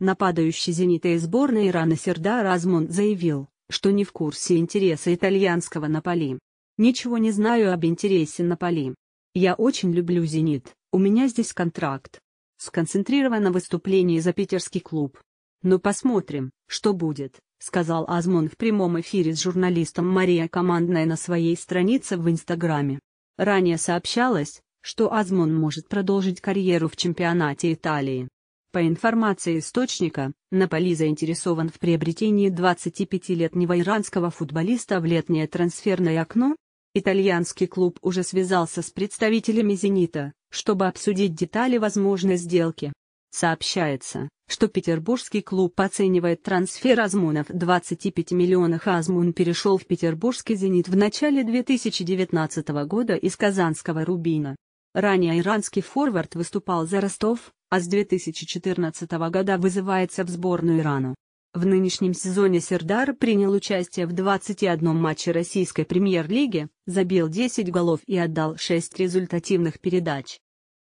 Нападающий «Зенита» и сборной Ирана Сердар Азмун заявил, что не в курсе интереса итальянского Наполи. Ничего не знаю об интересе Наполи. Я очень люблю «Зенит», у меня здесь контракт. Сконцентрировано выступление за питерский клуб. Но ну, посмотрим, что будет, сказал Азмон в прямом эфире с журналистом Мария Командная на своей странице в Инстаграме. Ранее сообщалось, что Азмон может продолжить карьеру в чемпионате Италии. По информации источника, Наполи заинтересован в приобретении 25-летнего иранского футболиста в летнее трансферное окно. Итальянский клуб уже связался с представителями «Зенита», чтобы обсудить детали возможной сделки. Сообщается, что петербургский клуб оценивает трансфер Азмунов 25 миллионов. А Азмун перешел в петербургский «Зенит» в начале 2019 года из казанского «Рубина». Ранее иранский форвард выступал за Ростов, а с 2014 года вызывается в сборную Ирана. В нынешнем сезоне Сердар принял участие в 21 матче российской премьер-лиги, забил 10 голов и отдал 6 результативных передач.